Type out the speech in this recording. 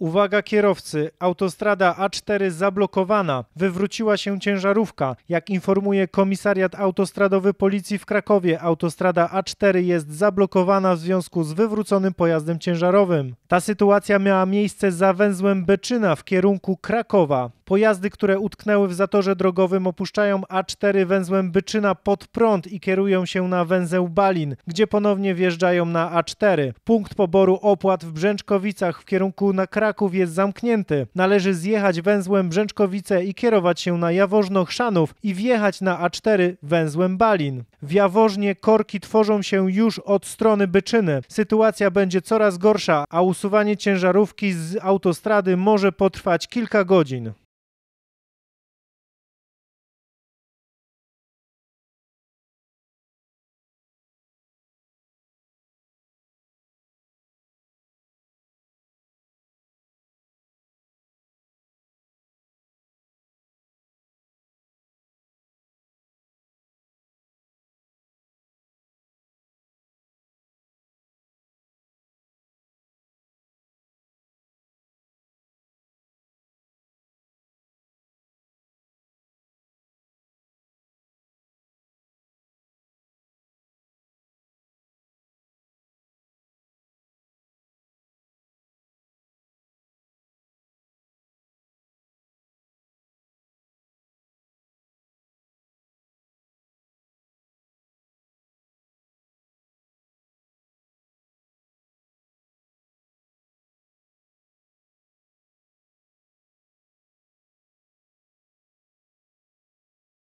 Uwaga kierowcy, autostrada A4 zablokowana, wywróciła się ciężarówka. Jak informuje komisariat autostradowy policji w Krakowie, autostrada A4 jest zablokowana w związku z wywróconym pojazdem ciężarowym. Ta sytuacja miała miejsce za węzłem Beczyna w kierunku Krakowa. Pojazdy, które utknęły w zatorze drogowym opuszczają A4 węzłem Byczyna pod prąd i kierują się na węzeł Balin, gdzie ponownie wjeżdżają na A4. Punkt poboru opłat w Brzęczkowicach w kierunku na Kraków jest zamknięty. Należy zjechać węzłem Brzęczkowice i kierować się na Jaworzno-Chrzanów i wjechać na A4 węzłem Balin. W Jaworznie korki tworzą się już od strony Byczyny. Sytuacja będzie coraz gorsza, a usuwanie ciężarówki z autostrady może potrwać kilka godzin.